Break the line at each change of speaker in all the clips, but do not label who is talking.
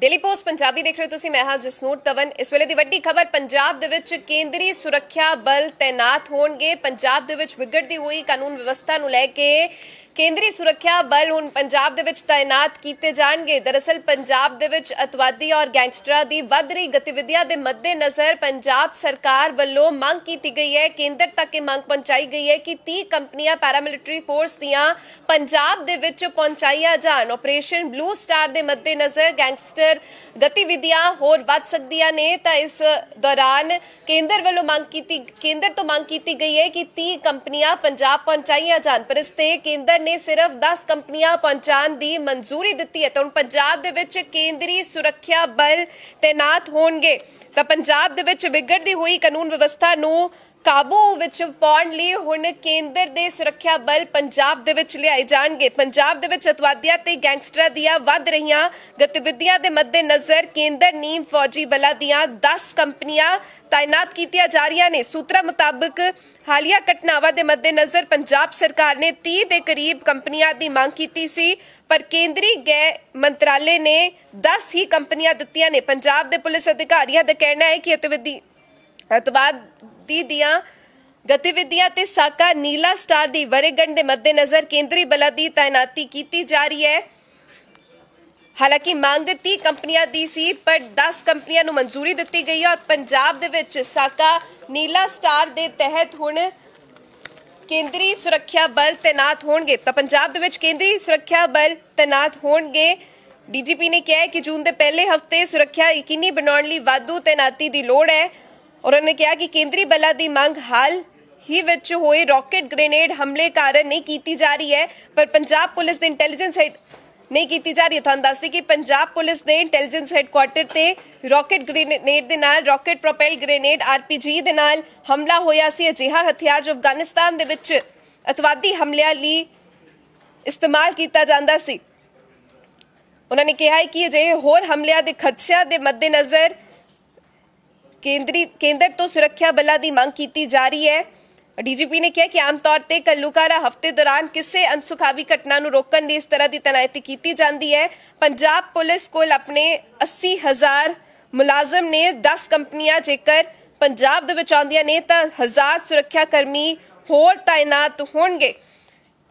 Delhi post Punjabi ਦੇਖ ਰਹੇ ਹੋ ਤੁਸੀਂ ਮੈਂ ਹਾਂ ਜਸਨੂਰ ਤਵਨ ਇਸ ਵੇਲੇ ਦੀ ਵੱਡੀ ਖਬਰ ਪੰਜਾਬ ਦੇ ਵਿੱਚ ਕੇਂਦਰੀ ਸੁਰੱਖਿਆ ਬਲ ਤੈਨਾਤ ਹੋਣਗੇ ਪੰਜਾਬ ਦੇ ਵਿੱਚ ਵਿਗੜਦੀ ਹੋਈ ਕਾਨੂੰਨ ਵਿਵਸਥਾ ਨੂੰ ਲੈ ਕੇ ਕੇਂਦਰੀ ਸੁਰੱਖਿਆ ਬਲ ਹੁਣ ਪੰਜਾਬ ਦੇ ਵਿੱਚ ਤਾਇਨਾਤ ਕੀਤੇ ਜਾਣਗੇ ਦਰਅਸਲ ਪੰਜਾਬ ਦੇ ਵਿੱਚ ਅਤਵਾਦੀ ਔਰ ਗੈਂਗਸਟਰਾਂ ਦੀ ਵੱਧ ਰਹੀ ਗਤੀਵਿਧੀਆਂ ਦੇ ਮੱਦੇਨਜ਼ਰ ਪੰਜਾਬ ਸਰਕਾਰ ਵੱਲੋਂ ਮੰਗ ਕੀਤੀ ਗਈ ਹੈ ਕੇਂਦਰ ਤੱਕ ਇਹ ਮੰਗ ਪਹੁੰਚਾਈ ਗਈ ਹੈ ਕਿ 30 ਕੰਪਨੀਆਂ ਪੈਰਾਮਿਲਟਰੀ ਫੋਰਸ ਦੀਆਂ ਪੰਜਾਬ ਦੇ ਵਿੱਚ ਪਹੁੰਚਾਈਆਂ ਜਾਣ ਆਪਰੇਸ਼ਨ ਬਲੂ ਸਟਾਰ ਦੇ ਮੱਦੇਨਜ਼ਰ ਗੈਂਗਸਟਰ ਗਤੀਵਿਧੀਆਂ ਹੋਰ ਵੱਧ ਸਕਦੀਆਂ ਨੇ ਤਾਂ ਇਸ ਦੌਰਾਨ ਕੇਂਦਰ ਵੱਲੋਂ ਮੰਗ ਕੀਤੀ ਕੇਂਦਰ ਤੋਂ ਮੰਗ ਕੀਤੀ ਗਈ ਹੈ ਕਿ 30 ਕੰਪਨੀਆਂ ਪੰਜਾਬ ਪਹੁੰਚਾਈਆਂ ਜਾਣ ਪਰ ਇਸ ਤੇ ਕੇਂਦਰ ਨੇ ਸਿਰਫ 10 ਕੰਪਨੀਆਂ ਪਹੁੰਚਾਣ ਦੀ ਮਨਜ਼ੂਰੀ ਦਿੱਤੀ ਹੈ ਤਾਂ ਹੁਣ ਪੰਜਾਬ ਦੇ ਵਿੱਚ ਕੇਂਦਰੀ ਸੁਰੱਖਿਆ ਬਲ ਤੈਨਾਤ ਹੋਣਗੇ ਤਾਂ ਪੰਜਾਬ ਦੇ ਵਿੱਚ ਵਿਗੜਦੀ ਹੋਈ ਕਾਨੂੰਨ ਵਿਵਸਥਾ ਨੂੰ ਕਾਬੂ ਵਿੱਚ ਪਾਉਣ ਲਈ ਹੁਣ ਕੇਂਦਰ ਦੇ ਸੁਰੱਖਿਆ ਬਲ ਪੰਜਾਬ ਦੇ ਵਿੱਚ ਲਿਆਏ ਜਾਣਗੇ ਪੰਜਾਬ ਦੇ ਵਿੱਚ ਅਤਵਾਦੀਆਂ ਤੇ ਗੈਂਗਸਟਰਾਂ ਦੀਆਂ ਵੱਧ ਰਹੀਆਂ ਗਤੀਵਿਧੀਆਂ ਦੇ ਮੱਦੇਨਜ਼ਰ ਕੇਂਦਰ ਨੇ ਫੌਜੀ ਬਲਾਂ ਦੀਆਂ 10 ਕੰਪਨੀਆਂ ਤਾਇਨਾਤ ਕੀਤੀਆਂ ਜਾ ਰਹੀਆਂ ਨੇ ਸੂਤਰਾਂ ਮੁਤਾਬਕ ਹਾਲੀਆ ਘਟਨਾਵਾਂ ਦੇ ਮੱਦੇਨਜ਼ਰ ਪੰਜਾਬ ਸਰਕਾਰ ਨੇ 30 ਦੇ ਕਰੀਬ ਕੰਪਨੀਆਂ ਦੀ ਮੰਗ ਕੀਤੀ ਸੀ ਪਰ ਕੇਂਦਰੀ ਗੈ ਮੰਤਰਾਲੇ ਨੇ 10 ਹੀ ਕੰਪਨੀਆਂ ਦਿੱਤੀਆਂ ਨੇ ਪੰਜਾਬ ਦੇ ਪੁਲਿਸ ਅਧਿਕਾਰੀਆਂ ਦਾ ਕਹਿਣਾ ਹੈ ਕਿ ਅਤਵਾਦੀ ਅਤਵਾਦ ਦੀ ਦੀਆਂ ਗਤੀਵਿਧੀਆਂ ਤੇ ਸਾਕਾ ਨੀਲਾ ਸਟਾਰ ਦੀ ਵਰੇਗੰਡ ਦੇ ਮੱਦੇਨਜ਼ਰ ਕੇਂਦਰੀ ਬਲਾਂ ਦੀ ਤਾਇਨਾਤੀ ਕੀਤੀ ਜਾ ਰਹੀ ਹੈ ਹਾਲਾਂਕਿ ਮੰਗ 30 ਕੰਪਨੀਆਂ ਦੀ ਸੀ ਪਰ 10 ਕੰਪਨੀਆਂ ਨੂੰ ਮਨਜ਼ੂਰੀ ਦਿੱਤੀ ਗਈ ਹੈ ਔਰ ਪੰਜਾਬ ਦੇ ਵਿੱਚ ਸਾਕਾ ਨੀਲਾ ਸਟਾਰ ਦੇ ਤਹਿਤ ਹੁਣ ਕੇਂਦਰੀ ਸੁਰੱਖਿਆ ਬਲ ਤਾਇਨਾਤ ਹੋਣਗੇ ਤਾਂ ਪੰਜਾਬ ਦੇ ਵਿੱਚ ਕੇਂਦਰੀ ਸੁਰੱਖਿਆ ਬਲ ਤਾਇਨਾਤ ਹੋਣਗੇ ਡੀਜੀਪੀ ਨੇ ਕਿਹਾ ਕਿ ਜੂਨ ਦੇ ਪਹਿਲੇ ਹਫਤੇ ਸੁਰੱਖਿਆ ਯਕੀਨੀ ਬਣਾਉਣ ਲਈ ਵਾਧੂ ਤਾਇਨਾਤੀ ਦੀ ਲੋੜ ਹੈ ਔਰ ਉਹਨੇ ਕਿਹਾ ਕਿ ਕੇਂਦਰੀ ਬਲਾਂ ਦੀ ਮੰਗ ਹਾਲ ਹੀ ਵਿੱਚ ਹੋਏ ਰਾਕਟ ਗ੍ਰੇਨੇਡ ਹਮਲੇ ਕਾਰਨ ਨਹੀਂ ਕੀਤੀ ਜਾ ਰਹੀ ਹੈ ਪਰ ਪੰਜਾਬ ਪੁਲਿਸ ਦੇ ਇੰਟੈਲੀਜੈਂਸ ਹੈਡ ਨਹੀਂ ਕੀਤੀ ਜਾ ਰਹੀ ਤੁਹਾਨੂੰ ਦੱਸਦੀ ਕਿ ਪੰਜਾਬ ਪੁਲਿਸ ਦੇ ਇੰਟੈਲੀਜੈਂਸ ਹੈੱਡਕੁਆਰਟਰ ਤੇ ਰਾਕਟ ਗ੍ਰੇਨੇਡ ਦੇ ਨਾਲ ਰਾਕਟ ਪ੍ਰੋਪੈਲ ਗ੍ਰੇਨੇਡ ਆਰਪੀਜੀ ਦੇ ਨਾਲ ਹਮਲਾ ਹੋਇਆ ਸੀ ਅਜਿਹਾ ਹਥਿਆਰ ਜੋ ਅਫਗਾਨਿਸਤਾਨ ਦੇ ਵਿੱਚ ਅਤਵਾਦੀ ਹਮਲਿਆਂ ਲਈ ਇਸਤੇਮਾਲ ਕੀਤਾ ਜਾਂਦਾ ਸੀ ਉਹਨਾਂ ਨੇ ਕਿਹਾ ਕਿ ਅਜਿਹੇ ਹੋਰ ਹਮਲਿਆਂ ਦੇ ਖਦਸ਼ਿਆਂ ਦੇ ਮੱਦੇਨਜ਼ਰ ਕੇਂਦਰੀ ਕੇਂਦਰ ਤੋਂ ਸੁਰੱਖਿਆ ਬਲਾਂ ਦੀ ਮੰਗ ਕੀਤੀ ਜਾ ਰਹੀ ਹੈ ਡੀਜੀਪੀ ਨੇ ਕਿਹਾ ਕਿ ਆਮ ਤੌਰ ਤੇ ਕੱਲੂਕਾਰਾ ਹਫਤੇ ਦੌਰਾਨ ਕਿਸੇ ਅਨਸੁਖਾਵੀ ਘਟਨਾ ਨੂੰ ਰੋਕਣ ਲਈ ਇਸ ਤਰ੍ਹਾਂ ਦੀ ਤਨਾਇਤੀ ਕੀਤੀ ਜਾਂਦੀ ਹੈ ਪੰਜਾਬ ਪੁਲਿਸ ਕੋਲ ਆਪਣੇ 80000 ਮੁਲਾਜ਼ਮ ਨੇ 10 ਕੰਪਨੀਆਂ ਜੇਕਰ ਪੰਜਾਬ ਦੇ ਵਿੱਚ ਆਉਂਦੀਆਂ ਨੇ ਤਾਂ ਹਜ਼ਾਰ ਸੁਰੱਖਿਆ ਕਰਮੀ ਹੋਰ ਤਾਇਨਾਤ ਹੋਣਗੇ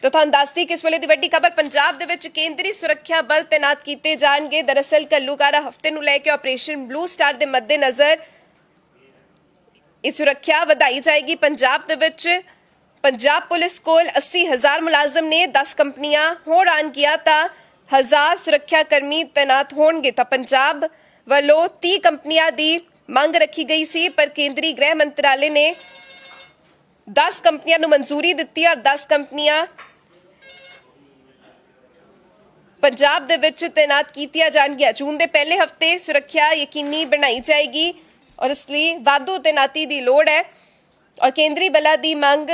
ਤਾਂ ਤੁਹਾਨੂੰ ਦੱਸਦੀ ਕਿ ਇਸ ਵੇਲੇ ਦੀ ਵੱਡੀ ਖਬਰ ਪੰਜਾਬ ਦੇ ਵਿੱਚ ਕੇਂਦਰੀ ਸੁਰੱਖਿਆ ਬਲ ਤਾਇਨਾਤ ਕੀਤੇ ਜਾਣਗੇ ਦਰਅਸਲ ਕੱਲੂਕਾਰਾ ਹਫਤੇ ਨੂੰ ਲੈ ਕੇ ਆਪਰੇਸ਼ਨ ਬਲੂ ਸਟਾਰ ਦੇ ਮੱਦੇਨਜ਼ਰ ਇਹ ਸੁਰੱਖਿਆ ਵਧਾਈ ਜਾਏਗੀ ਪੰਜਾਬ ਦੇ ਵਿੱਚ ਪੰਜਾਬ ਪੁਲਿਸ ਕੋਲ 80000 ਮੁਲਾਜ਼ਮ ਨੇ 10 ਕੰਪਨੀਆਂ ਹੋਰ ਆਨ ਕੀਤਾ ਤਾਂ ਹਜ਼ਾਰ ਸੁਰੱਖਿਆ ਕਰਮੀ ਤਨਾਤ ਹੋਣਗੇ ਤਾਂ ਪੰਜਾਬ ਵੱਲੋਂ 30 ਕੰਪਨੀਆਂ ਦੀ ਮੰਗ ਰੱਖੀ ਗਈ ਸੀ ਪਰ ਕੇਂਦਰੀ ਗ੍ਰਹਿ ਮੰਤਰਾਲੇ ਨੇ 10 ਕੰਪਨੀਆਂ ਨੂੰ ਮਨਜ਼ੂਰੀ ਦਿੱਤੀ ਔਰ 10 ਕੰਪਨੀਆਂ ਪੰਜਾਬ ਦੇ ਵਿੱਚ ਤਨਾਤ ਕੀਤੀਆਂ ਜਾਣਗੀਆਂ ਜੂਨ ਦੇ ਪਹਿਲੇ ਹਫਤੇ ਸੁਰੱਖਿਆ ਯਕੀਨੀ ਬਣਾਈ ਜਾਏਗੀ ਔਰ ਇਸ ਲਈ ਵਾਧੂ ਤਨਾਤੀ ਦੀ ਲੋੜ ਹੈ ਔਰ ਕੇਂਦਰੀ ਬਲਾਂ ਦੀ ਮੰਗ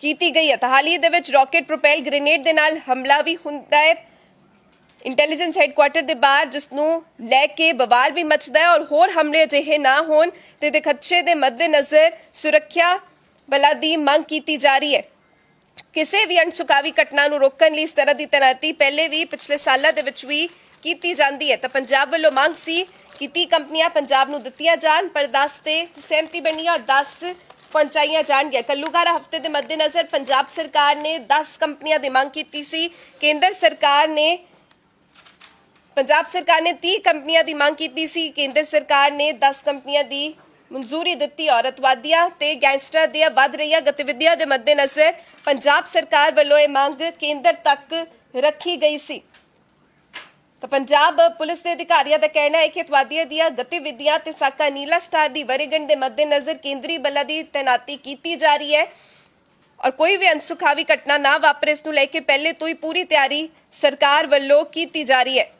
ਕੀਤੀ ਗਈ ਹੈ ਤਾਂ ਹਾਲ ਹੀ ਦੇ ਵਿੱਚ ਰਾਕੇਟ ਪ੍ਰੋਪੈਲ ਗ੍ਰੇਨੇਡ ਦੇ ਨਾਲ ਹਮਲਾ ਵੀ ਹੁੰਦਾ ਹੈ ਇੰਟੈਲੀਜੈਂਸ ਹੈੱਡਕੁਆਰਟਰ ਦੇ ਬਾਹਰ ਜਿਸ ਨੂੰ ਲੈ ਕੇ ਬਵਾਲ ਵੀ ਮਚਦਾ ਹੈ ਔਰ ਹੋਰ ਹਮਲੇ ਅਜਿਹੇ ਨਾ ਹੋਣ ਤੇ ਦੇ ਖੱਚੇ ਦੇ ਮੱਦੇ ਨਜ਼ਰ ਸੁਰੱਖਿਆ ਬਲਾਂ ਦੀ ਮੰਗ ਕੀਤੀ ਜਾ ਰਹੀ ਹੈ ਕਿਸੇ ਵੀ ਅਣਸੁਕਾਵੀ ਘਟਨਾ ਨੂੰ ਰੋਕਣ ਲਈ ਇਸ ਤਰ੍ਹਾਂ ਦੀ ਤੈਨਾਤੀ ਪਹਿਲੇ ਵੀ ਪਿਛਲੇ ਸਾਲਾਂ ਦੇ ਵਿੱਚ ਵੀ ਕੀਤੀ ਜਾਂਦੀ ਹੈ ਤਾਂ ਪੰਜਾਬ ਵੱਲੋਂ ਮੰਗ ਸੀ ਕਿਤੀ ਕੰਪਨੀਆਂ ਪੰਜਾਬ ਨੂੰ ਦਿੱਤੀਆਂ ਜਾਣ ਪਰ 10 ਤੇ ਸਹਿਮਤੀ ਬਣੀ ਔਰ 10 ਪਹੁੰਚਾਈਆਂ ਜਾਣਗੀਆਂ ਕੱਲੂਘਾਰਾ ਹਫਤੇ ਦੇ ਮੱਦੇਨਜ਼ਰ ਪੰਜਾਬ ਸਰਕਾਰ ਨੇ 10 ਕੰਪਨੀਆਂ ਦੀ ਮੰਗ ਕੀਤੀ ਸੀ ਕੇਂਦਰ ਸਰਕਾਰ ਨੇ ਪੰਜਾਬ ਸਰਕਾਰ ਨੇ 30 ਕੰਪਨੀਆਂ ਦੀ ਮੰਗ ਕੀਤੀ ਸੀ ਕੇਂਦਰ ਸਰਕਾਰ ਨੇ 10 ਕੰਪਨੀਆਂ ਦੀ ਮਨਜ਼ੂਰੀ ਦਿੱਤੀ ਔਰਤਵਾਦੀਆਂ ਤੇ ਗੈਂਗਸਟਰ ਦੀਆਂ ਵੱਧ ਰਹੀਆਂ ਗਤੀਵਿਧੀਆਂ ਦੇ ਮੱਦੇਨਜ਼ਰ ਪੰਜਾਬ ਸਰਕਾਰ ਵੱਲੋਂ ਇਹ ਮੰਗ ਕੇਂਦਰ ਤੱਕ ਰੱਖੀ ਗਈ ਸੀ ਤਾਂ ਪੰਜਾਬ ਪੁਲਿਸ ਦੇ ਅਧਿਕਾਰੀਆਂ ਦਾ ਕਹਿਣਾ ਹੈ ਕਿ ਅਤਵਾਦੀਆਂ ਦੀਆਂ ਗਤੀਵਿਧੀਆਂ ਤੇ ਸਾਕਾ ਨੀਲਾ ਸਟਾਰ ਦੀ ਵਰੇਗੰਢ ਦੇ ਮੱਦੇਨਜ਼ਰ ਕੇਂਦਰੀ ਬਲਾਂ ਦੀ ਤੈਨਾਤੀ ਕੀਤੀ ਜਾ ਰਹੀ ਹੈ ਔਰ ਕੋਈ ਵੀ ਅਨਸੁਖਾਵੀ ਘਟਨਾ ਨਾ ਵਾਪਰੇ ਇਸ ਨੂੰ ਲੈ ਕੇ ਪਹਿਲੇ ਤੋਂ ਹੀ ਪੂਰੀ ਤਿਆਰੀ ਸਰਕਾਰ ਵੱਲੋਂ ਕੀਤੀ ਜਾ ਰਹੀ ਹੈ